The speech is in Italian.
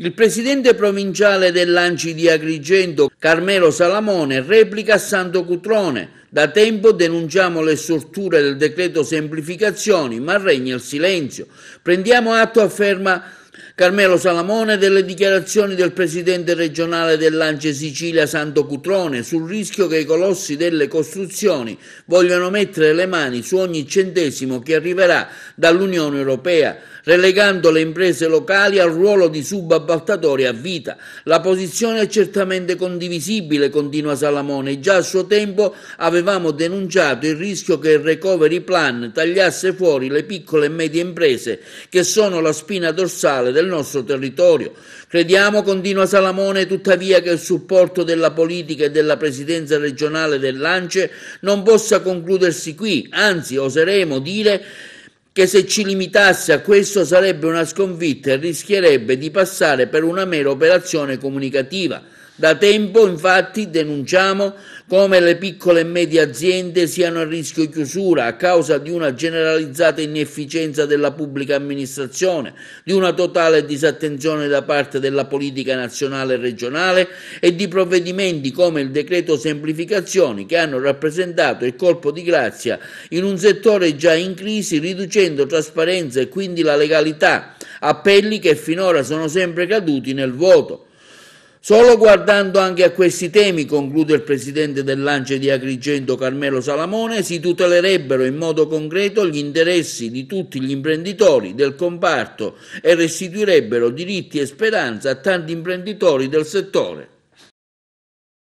Il presidente provinciale dell'Anci di Agrigento, Carmelo Salamone, replica a Santo Cutrone. Da tempo denunciamo le sorture del decreto semplificazioni, ma regna il silenzio. Prendiamo atto, afferma Carmelo Salamone, delle dichiarazioni del presidente regionale dell'Anci Sicilia Santo Cutrone sul rischio che i colossi delle costruzioni vogliano mettere le mani su ogni centesimo che arriverà dall'Unione Europea relegando le imprese locali al ruolo di subappaltatori a vita. La posizione è certamente condivisibile, continua Salamone. Già a suo tempo avevamo denunciato il rischio che il recovery plan tagliasse fuori le piccole e medie imprese che sono la spina dorsale del nostro territorio. Crediamo, continua Salamone, tuttavia che il supporto della politica e della presidenza regionale dell'ANCE non possa concludersi qui, anzi oseremo dire che se ci limitasse a questo sarebbe una sconfitta e rischierebbe di passare per una mera operazione comunicativa da tempo infatti denunciamo come le piccole e medie aziende siano a rischio chiusura a causa di una generalizzata inefficienza della pubblica amministrazione, di una totale disattenzione da parte della politica nazionale e regionale e di provvedimenti come il decreto semplificazioni che hanno rappresentato il colpo di grazia in un settore già in crisi riducendo trasparenza e quindi la legalità, appelli che finora sono sempre caduti nel vuoto. Solo guardando anche a questi temi, conclude il presidente del dell'Ance di Agrigento Carmelo Salamone, si tutelerebbero in modo concreto gli interessi di tutti gli imprenditori del comparto e restituirebbero diritti e speranza a tanti imprenditori del settore.